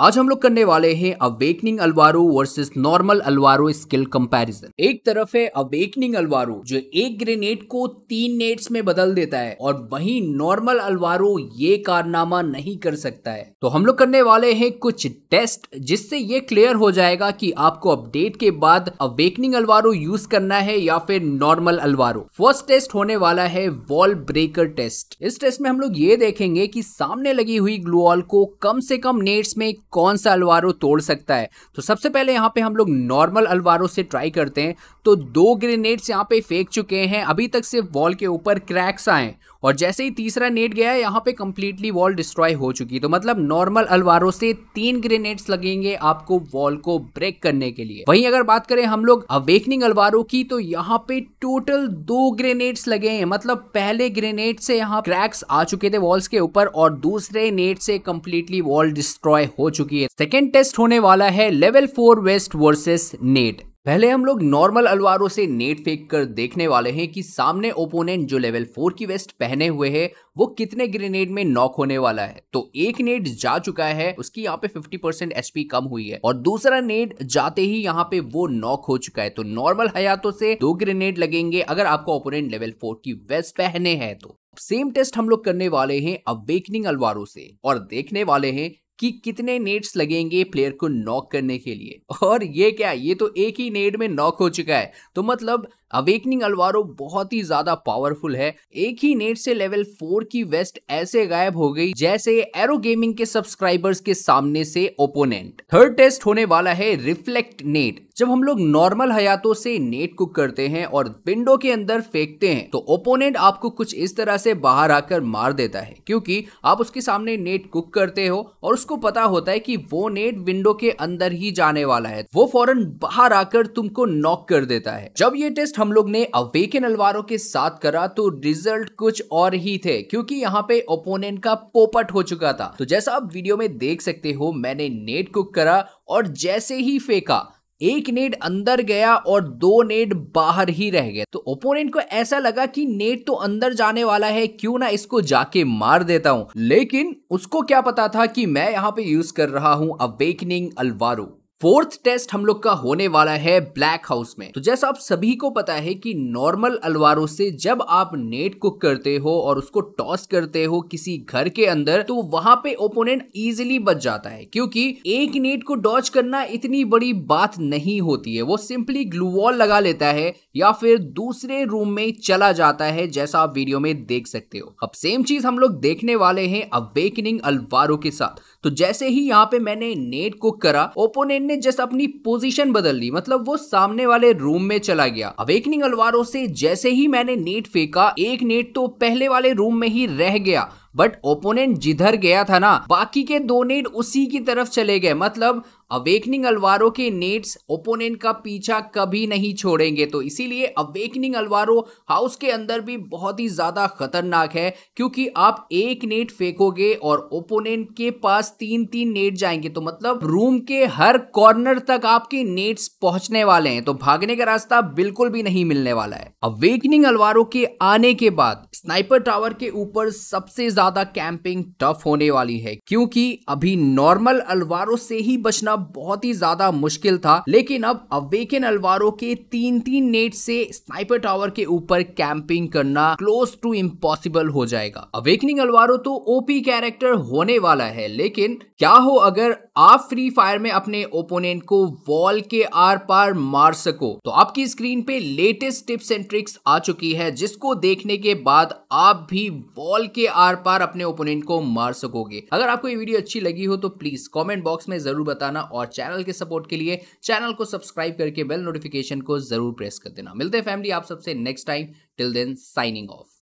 आज हम लोग करने वाले हैं awakening Alvaro versus normal Alvaro skill comparison एक तरफ है अवेकनिंग अलवारो जो एक ग्रेनेड को तीन नेट्स में बदल देता है और वहीं नॉर्मल अलवारो ये कारनामा नहीं कर सकता है तो हम लोग करने वाले हैं कुछ टेस्ट जिससे ये क्लियर हो जाएगा कि आपको अपडेट के बाद अवेकनिंग अलवारो यूज करना है या फिर नॉर्मल अलवारो फर्स्ट टेस्ट होने वाला है वॉल ब्रेकर टेस्ट इस टेस्ट में हम लोग ये देखेंगे की सामने लगी हुई ग्लूवॉल को कम से कम नेट्स में कौन सा अलवारो तोड़ सकता है तो सबसे पहले यहाँ पे हम लोग नॉर्मल अलवारो से ट्राई करते हैं तो दो ग्रेनेड्स यहाँ पे फेंक चुके हैं अभी तक से वॉल के ऊपर क्रैक्स आए और जैसे ही तीसरा नेट गया यहाँ पे कम्प्लीटली वॉल डिस्ट्रॉय हो चुकी तो मतलब नॉर्मल अलवारों से तीन ग्रेनेड्स लगेंगे आपको वॉल को ब्रेक करने के लिए वहीं अगर बात करें हम लोग अवेकनिंग अलवारों की तो यहाँ पे टोटल दो ग्रेनेड्स लगे हैं मतलब पहले ग्रेनेड से यहाँ क्रैक्स आ चुके थे वॉल्स के ऊपर और दूसरे नेट से कंप्लीटली वॉल डिस्ट्रॉय हो चुकी चुकी है सेकेंड टेस्ट होने वाला है level four vest versus net पहले हम लोग नॉर्मल अलवारों से नेट फेंक कर देखने वाले हैं कि सामने ओपोनेंट जो लेवल फोर की वेस्ट पहने हुए है वो कितने ग्रेनेड में नॉक होने वाला है तो एक नेट जा चुका है उसकी यहाँ पे 50 परसेंट एचपी कम हुई है और दूसरा नेट जाते ही यहाँ पे वो नॉक हो चुका है तो नॉर्मल हयातों से दो ग्रेनेड लगेंगे अगर आपका ओपोनेंट लेवल फोर की वेस्ट पहने हैं तो सेम टेस्ट हम लोग करने वाले हैं अवेकनिंग अलवारों से और देखने वाले हैं कि कितने नेट्स लगेंगे प्लेयर को नॉक करने के लिए और ये क्या ये तो एक ही नेट में नॉक हो चुका है तो मतलब अवेकनिंग अलवारो बहुत ही ज्यादा पावरफुल है एक ही नेट से लेवल फोर की वेस्ट ऐसे गायब हो गई जैसे एरो गेमिंग के सब्सक्राइबर्स के सामने से ओपोनेंट थर्ड टेस्ट होने वाला है रिफ्लेक्ट नेट जब हम लोग नॉर्मल हयातों से नेट कुक करते हैं और विंडो के अंदर फेंकते हैं तो ओपोनेंट आपको कुछ इस तरह से बाहर आकर मार देता है क्योंकि आप उसके सामने नेट कुक करते हो और उसको पता होता है कि वो नेट विंडो के अंदर ही जाने वाला है वो फौरन बाहर आकर तुमको नॉक कर देता है जब ये टेस्ट हम लोग ने अवे के नलवारों के साथ करा तो रिजल्ट कुछ और ही थे क्योंकि यहाँ पे ओपोनेंट का पोपट हो चुका था तो जैसा आप वीडियो में देख सकते हो मैंने नेट कुक करा और जैसे ही फेंका एक नेट अंदर गया और दो नेट बाहर ही रह गए तो ओपोनेंट को ऐसा लगा कि नेट तो अंदर जाने वाला है क्यों ना इसको जाके मार देता हूं लेकिन उसको क्या पता था कि मैं यहां पे यूज कर रहा हूं अवेकनिंग अल्वारो फोर्थ टेस्ट हम लोग का होने वाला है ब्लैक हाउस में तो जैसा आप सभी को पता है कि नॉर्मल अलवारों से जब आप नेट कुक करते हो और उसको टॉस करते हो किसी घर के अंदर तो वहां पे ओपोनेंट इजिली बच जाता है क्योंकि एक नेट को डॉच करना इतनी बड़ी बात नहीं होती है वो सिंपली ग्लू वॉल लगा लेता है या फिर दूसरे रूम में चला जाता है जैसा आप वीडियो में देख सकते हो अब सेम चीज हम लोग देखने वाले हैं अवेकनिंग अलवारों के साथ तो जैसे ही यहाँ पे मैंने नेट कुक करा ओपोनेंट ने जस्ट अपनी पोजीशन बदल ली मतलब वो सामने वाले रूम में चला गया अवेकनिंग अलवारों से जैसे ही मैंने नेट फेंका एक नेट तो पहले वाले रूम में ही रह गया बट ओपोनेंट जिधर गया था ना बाकी के दो नेट उसी की तरफ चले गए मतलब अवेकनिंग अलवारो के नेट्स ओपोनेंट का पीछा कभी नहीं छोड़ेंगे तो इसीलिए अवेकनिंग अलवारो हाउस के अंदर भी बहुत ही ज़्यादा खतरनाक है क्योंकि आप एक नेट फेंकोगे और ओपोनेंट के पास तीन तीन नेट जाएंगे तो मतलब रूम के हर कॉर्नर तक आपके नेट्स पहुंचने वाले हैं तो भागने का रास्ता बिल्कुल भी नहीं मिलने वाला है अवेकनिंग अलवारों के आने के बाद स्नाइपर टावर के ऊपर सबसे ज्यादा कैंपिंग टफ होने वाली है क्योंकि अभी नॉर्मल अलवारों से ही बचना बहुत ही ज्यादा मुश्किल था लेकिन अब अवेकन अलवारो के तीन तीन नेट से स्नाइपर टावर के ऊपर कैंपिंग करना क्लोज टू इम्पॉसिबल हो जाएगा अवेकनिंग अलवारो तो ओपी कैरेक्टर होने वाला है लेकिन क्या हो अगर आप फ्री फायर में अपने ओपोनेंट को वॉल के आर पार मार सको तो आपकी स्क्रीन पे लेटेस्ट टिप्स एंड ट्रिक्स आ चुकी है जिसको देखने के बाद आप भी वॉल के आर पार अपने ओपोनेंट को मार सकोगे अगर आपको ये वीडियो अच्छी लगी हो तो प्लीज कमेंट बॉक्स में जरूर बताना और चैनल के सपोर्ट के लिए चैनल को सब्सक्राइब करके बेल नोटिफिकेशन को जरूर प्रेस कर देना मिलते हैं फैमिली आप सबसे next time till then signing of